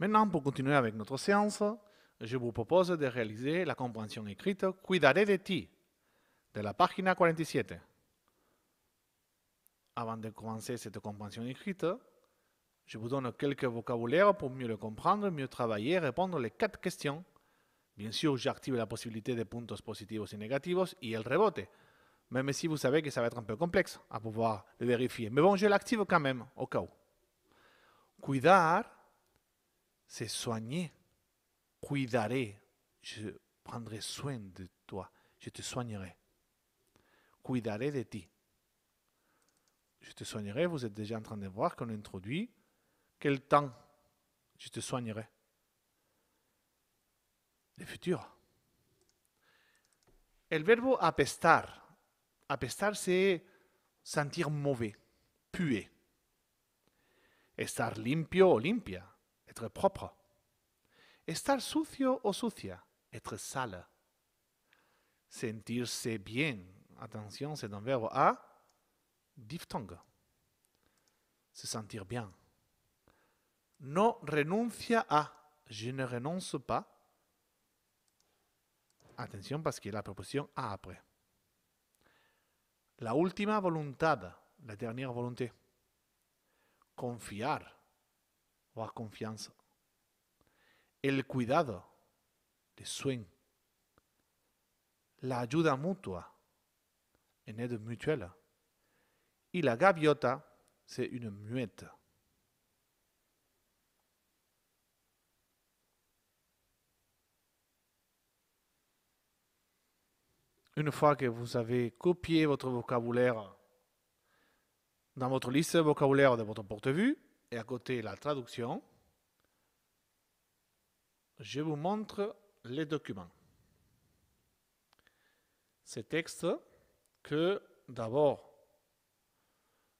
Maintenant, pour continuer avec notre séance, je vous propose de réaliser la compréhension écrite Cuidaré de ti de la page 47. Avant de commencer cette compréhension écrite, je vous donne quelques vocabulaires pour mieux le comprendre, mieux travailler, répondre les quatre questions. Bien sûr, j'active la possibilité de points positifs et négatifs et le rebote, même si vous savez que ça va être un peu complexe à pouvoir le vérifier. Mais bon, je l'active quand même, au cas où. Cuidar c'est soigner. Cuidaré, je prendrai soin de toi, je te soignerai. Cuidaré de ti. Je te soignerai, vous êtes déjà en train de voir qu'on introduit. Quel temps je te soignerai Le futur. El verbo apestar. Apestar, c'est sentir mauvais, puer. Estar limpio o limpia, être propre. Estar sucio o sucia, être sale. Sentirse bien, attention, c'est un verbo a. diphtongue. Se sentir bien. No renuncia a, je ne renonce pas. Atención parce que la proposición a après. La última voluntad, la dernière voluntad. Confiar. la confiance, El cuidado, de soins. La ayuda mutua, une aide mutuelle. Et la gaviota, c'est une muette. Une fois que vous avez copié votre vocabulaire dans votre liste vocabulaire de votre porte-vue, et à côté la traduction, je vous montre les documents. Ces textes que d'abord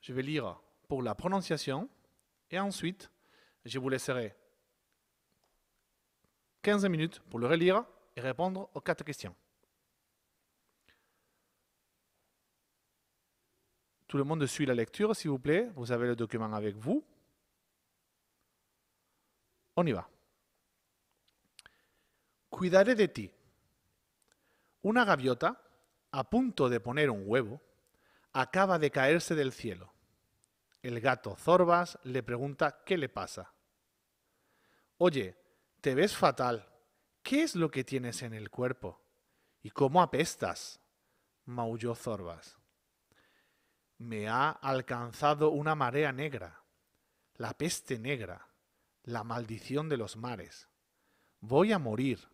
je vais lire pour la prononciation et ensuite je vous laisserai 15 minutes pour le relire et répondre aux quatre questions. Tout le monde suit la lecture, s'il vous plaît. Vous avez le document avec vous. On Cuidaré de ti. Una gaviota, a punto de poner un huevo, acaba de caerse del cielo. El gato Zorbas le pregunta qué le pasa. Oye, te ves fatal. ¿Qué es lo que tienes en el cuerpo? ¿Y cómo apestas? maulló Zorbas. Me ha alcanzado una marea negra, la peste negra, la maldición de los mares. Voy a morir,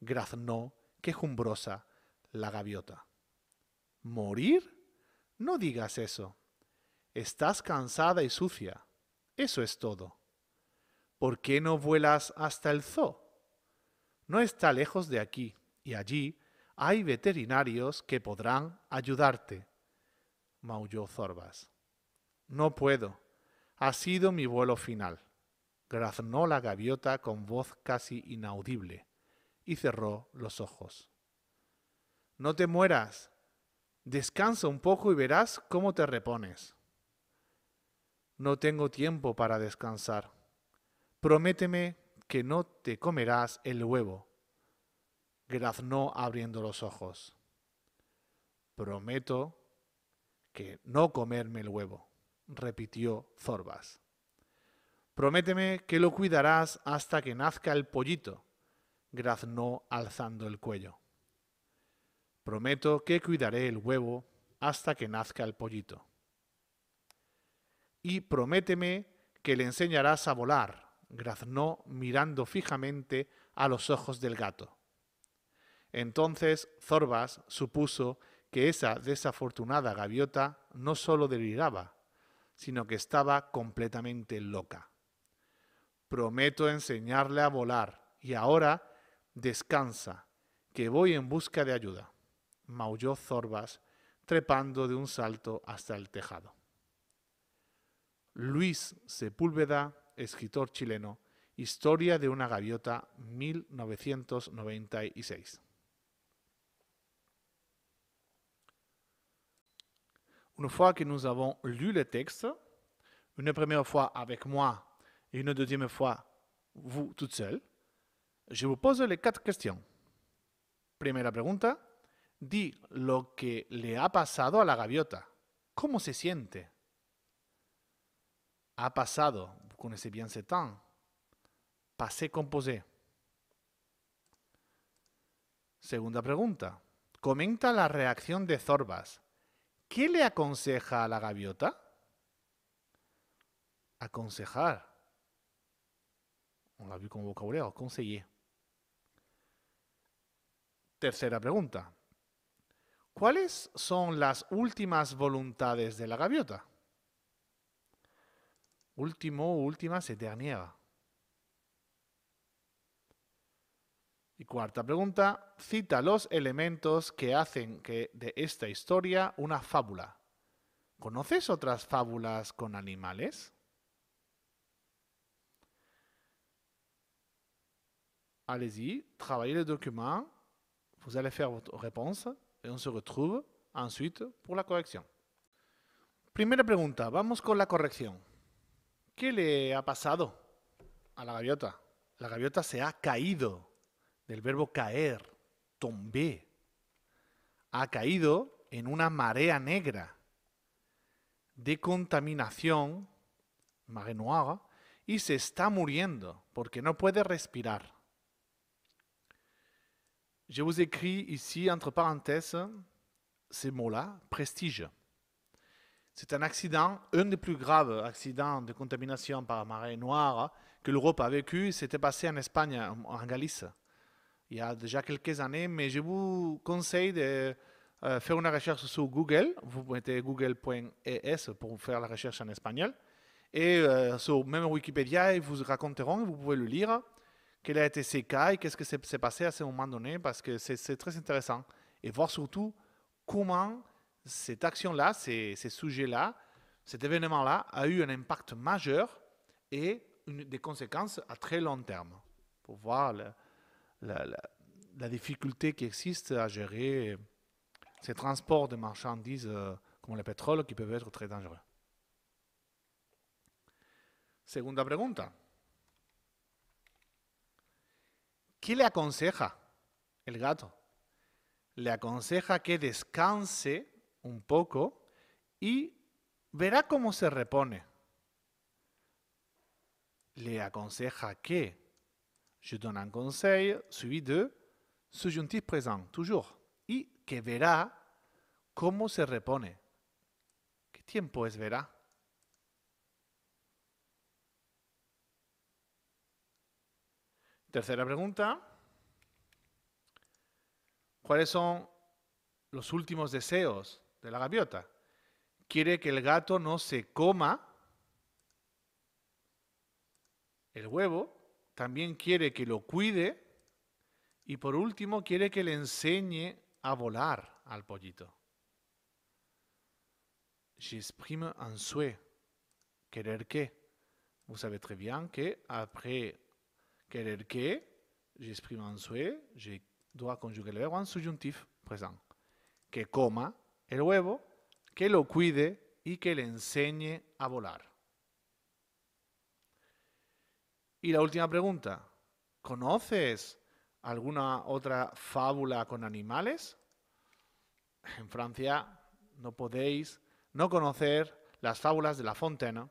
graznó quejumbrosa la gaviota. ¿Morir? No digas eso. Estás cansada y sucia. Eso es todo. ¿Por qué no vuelas hasta el zoo? No está lejos de aquí, y allí hay veterinarios que podrán ayudarte, maulló Zorbas. No puedo. Ha sido mi vuelo final graznó la gaviota con voz casi inaudible y cerró los ojos. No te mueras, descansa un poco y verás cómo te repones. No tengo tiempo para descansar. Prométeme que no te comerás el huevo. Graznó abriendo los ojos. Prometo que no comerme el huevo, repitió Zorbas. Prométeme que lo cuidarás hasta que nazca el pollito, graznó alzando el cuello. Prometo que cuidaré el huevo hasta que nazca el pollito. Y prométeme que le enseñarás a volar, graznó mirando fijamente a los ojos del gato. Entonces Zorbas supuso que esa desafortunada gaviota no solo deliraba, sino que estaba completamente loca prometo enseñarle a volar, y ahora descansa, que voy en busca de ayuda, maulló Zorbas, trepando de un salto hasta el tejado. Luis Sepúlveda, escritor chileno, Historia de una gaviota, 1996. Une fois que nous avons lu le texte, une première fois avec moi y una deuxième vez, vos toute seule, je vous pose les cuatro preguntas. Primera pregunta, di lo que le ha pasado a la gaviota. ¿Cómo se siente? Ha pasado, con ese bien ce temps. Passé composé. Segunda pregunta. Comenta la reacción de Zorbas. ¿Qué le aconseja a la gaviota? Aconsejar. No l'a vu con vocabulario, conseguí. Tercera pregunta. ¿Cuáles son las últimas voluntades de la gaviota? Último, última, se dernière. Y cuarta pregunta, cita los elementos que hacen que de esta historia una fábula. ¿Conoces otras fábulas con animales? allez-y, travaillez le document, vous allez faire votre réponse et on se retrouve ensuite pour la correction. Primera pregunta, vamos con la corrección. ¿Qué le ha pasado a la gaviota? La gaviota se ha caído, del verbo caer, tomber. Ha caído en una marea negra de contaminación, maré noire, y se está muriendo porque no puede respirar. Je vous écris ici, entre parenthèses, ces mots-là, prestige. C'est un accident, un des plus graves accidents de contamination par marée noire que l'Europe a vécu. C'était passé en Espagne, en Galice, il y a déjà quelques années. Mais je vous conseille de euh, faire une recherche sur Google. Vous mettez google.es pour faire la recherche en espagnol. Et euh, sur même Wikipédia, ils vous raconteront, vous pouvez le lire quel a été ses cas et qu'est-ce qui s'est passé à ce moment donné, parce que c'est très intéressant. Et voir surtout comment cette action-là, ces, ces sujets-là, cet événement-là a eu un impact majeur et une, des conséquences à très long terme. Pour voir la, difficulté qui existe à gérer ces transports de marchandises euh, comme le pétrole qui peuvent être très dangereux. Seconde pregunta. ¿Qué le aconseja el gato? Le aconseja que descanse un poco y verá cómo se repone. Le aconseja que. Je donne un conseil suivi de subjuntif présent, toujours. Y que verá cómo se repone. ¿Qué tiempo es verá? Tercera pregunta. ¿Cuáles son los últimos deseos de la gaviota? Quiere que el gato no se coma el huevo, también quiere que lo cuide y por último quiere que le enseñe a volar al pollito. J'exprime un souhait. Querer qué. Vous savez très bien que après Querer que, j'exprime en souhait, je dois conjuguer le verbo en subjuntivo présent. Que coma el huevo, que lo cuide y que le enseñe a volar. Y la última pregunta, ¿conoces alguna otra fábula con animales? En Francia no podéis no conocer las fábulas de La Fontaine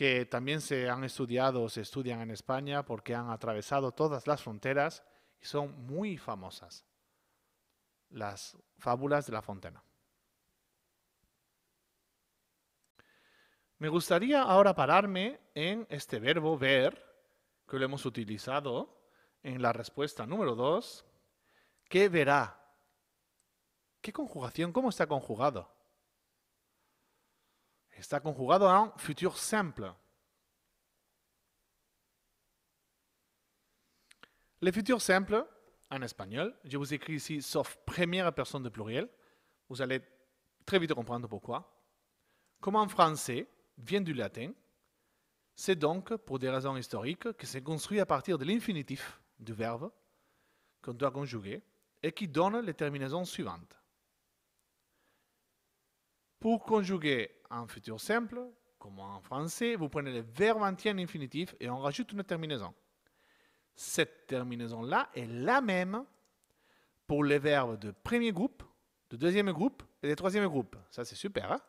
que también se han estudiado o se estudian en España porque han atravesado todas las fronteras y son muy famosas. Las fábulas de la fontana. Me gustaría ahora pararme en este verbo ver, que lo hemos utilizado en la respuesta número 2. ¿Qué verá? ¿Qué conjugación? ¿Cómo está conjugado? está dans en futur simple. Le futur simple, en espagnol, je vous écris ici sauf première personne de pluriel. Vous allez très vite comprendre pourquoi. Comme en français, vient du latin, c'est donc, pour des raisons historiques, que c'est construit à partir de l'infinitif du verbe qu'on doit conjuguer et qui donne les terminaisons suivantes. Pour conjuguer en futur simple, comme en français, vous prenez le verbe entier en infinitif et on rajoute une terminaison. Cette terminaison-là est la même pour les verbes de premier groupe, de deuxième groupe et de troisième groupe. Ça, c'est super. Hein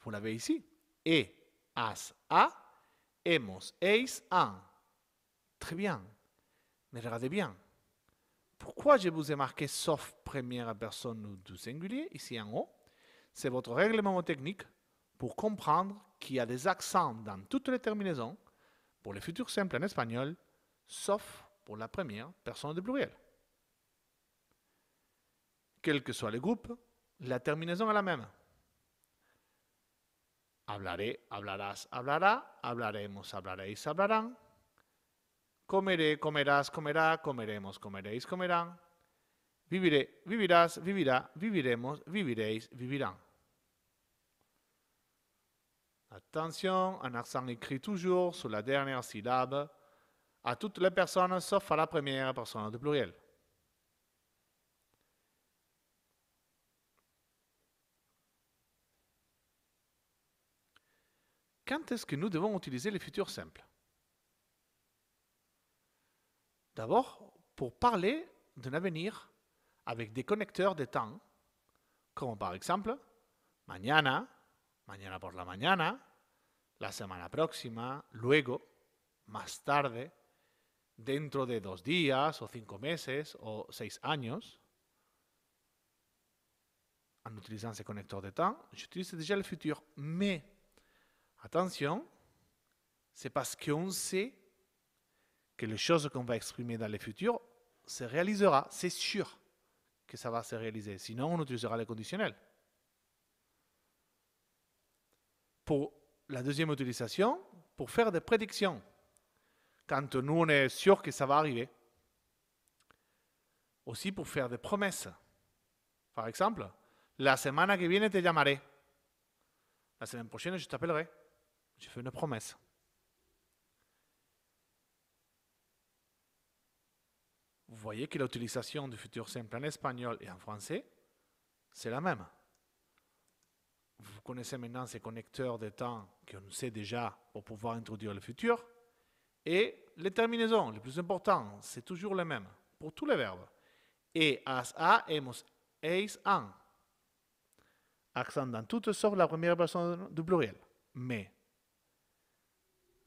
vous l'avez ici. Et, as, a, hemos, eis, a ». Très bien. Mais regardez bien. Pourquoi je vous ai marqué sauf première personne du singulier, ici en haut c'est votre règlement technique pour comprendre qu'il y a des accents dans toutes les terminaisons pour les futurs simples en espagnol, sauf pour la première personne du pluriel. Quel que soit le groupe, la terminaison est la même. Hablaré, hablarás, hablará, hablaremos, hablaréis, hablarán. Comeré, comerás, comerá, comeremos, comeréis, comerán. Viviré, vivirás, vivirá, viviremos, viviréis, vivirán. Attention, un accent écrit toujours sur la dernière syllabe à toutes les personnes sauf à la première personne de pluriel. Quand est-ce que nous devons utiliser le futur simple D'abord, pour parler d'un avenir avec des connecteurs de temps, comme par exemple, mañana, mañana por la mañana, la semana próxima, luego, más tarde, dentro de dos días o cinco meses o seis años. En utilisant ces connecteurs de temps, j'utilise déjà le futur. Mais attention, c'est parce qu'on sait que les choses qu'on va exprimer dans le futur se réalisera, c'est sûr que ça va se réaliser. Sinon, on utilisera le conditionnel. Pour la deuxième utilisation, pour faire des prédictions. Quand nous, on est sûr que ça va arriver. Aussi pour faire des promesses. Par exemple, la semaine qui vient, te La semaine prochaine, je t'appellerai. Je fais une promesse. Vous voyez que l'utilisation du futur simple en espagnol et en français, c'est la même. Vous connaissez maintenant ces connecteurs de temps qu'on sait déjà pour pouvoir introduire le futur. Et les terminaisons, les plus importantes, c'est toujours les même pour tous les verbes. Et as a, hemos, eis, an. Accent dans toutes sortes la première personne du pluriel. Mais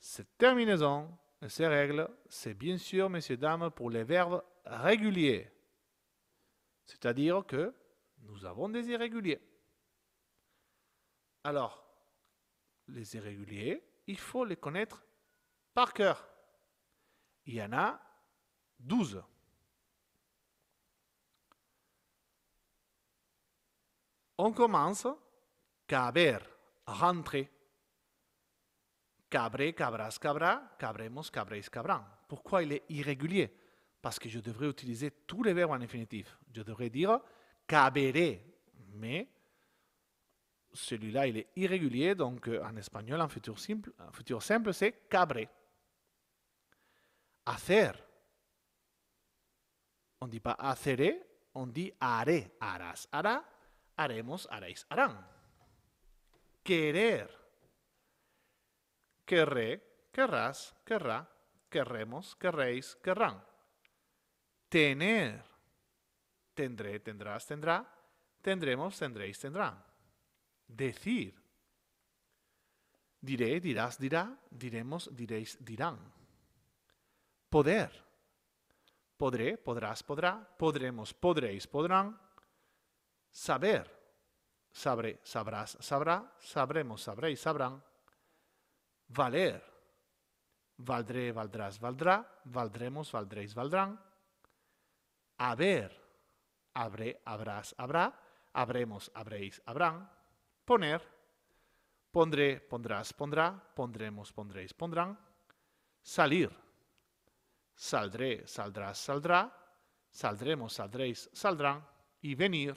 cette terminaison, ces règles, c'est bien sûr, messieurs, dames, pour les verbes réguliers. C'est-à-dire que nous avons des irréguliers. Alors, les irréguliers, il faut les connaître par cœur. Il y en a 12. On commence caber, rentrer. Cabré, cabras, cabra, cabremos, cabré, cabran. Pourquoi il est irrégulier parce que je devrais utiliser tous les verbes en infinitif. Je devrais dire caberé, mais celui-là, il est irrégulier, donc euh, en espagnol, en futur simple, futur simple c'est cabré. Hacer. On ne dit pas haceré, on dit haré, harás, hará, haremos, haréis, harán. Querer. Querré, querrás, querrá, querremos, querréis, querrán tener. Tendré, tendrás, tendrá. Tendremos, tendréis, tendrán. Decir. Diré, dirás, dirá. Diremos, diréis, dirán. Poder. Podré, podrás, podrá. Podremos, podréis, podrán. Saber. Sabré, sabrás, sabrá. Sabremos, sabréis, sabrán. Valer. Valdré, valdrás, valdrá. Valdremos, valdréis, valdrán haber, habré, habrás, habrá, habremos, habréis, habrán, poner, pondré, pondrás, pondrá, pondremos, pondréis, pondrán, salir, saldré, saldrás, saldrá, saldremos, saldréis, saldrán, y venir,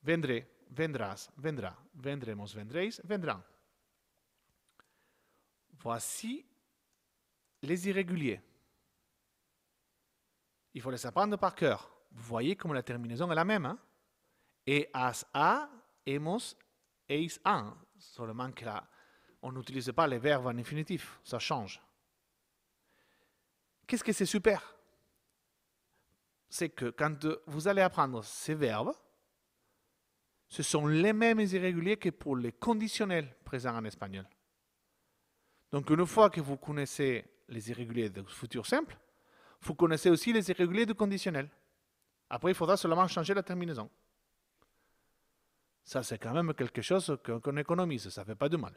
vendré, vendrás, vendrá, vendremos, vendréis, vendrán. Voici les irréguliers. il faut les apprendre par cœur. Vous voyez comme la terminaison est la même. Hein? Et as a, hemos, eis a hein? ». Seulement que là, on n'utilise pas les verbes en infinitif. Ça change. Qu'est-ce que c'est super C'est que quand vous allez apprendre ces verbes, ce sont les mêmes irréguliers que pour les conditionnels présents en espagnol. Donc une fois que vous connaissez les irréguliers de futur simple, vous connaissez aussi les irréguliers du conditionnel. Après, il faudra seulement changer la terminaison. Ça, c'est quand même quelque chose qu'on économise, ça ne fait pas de mal.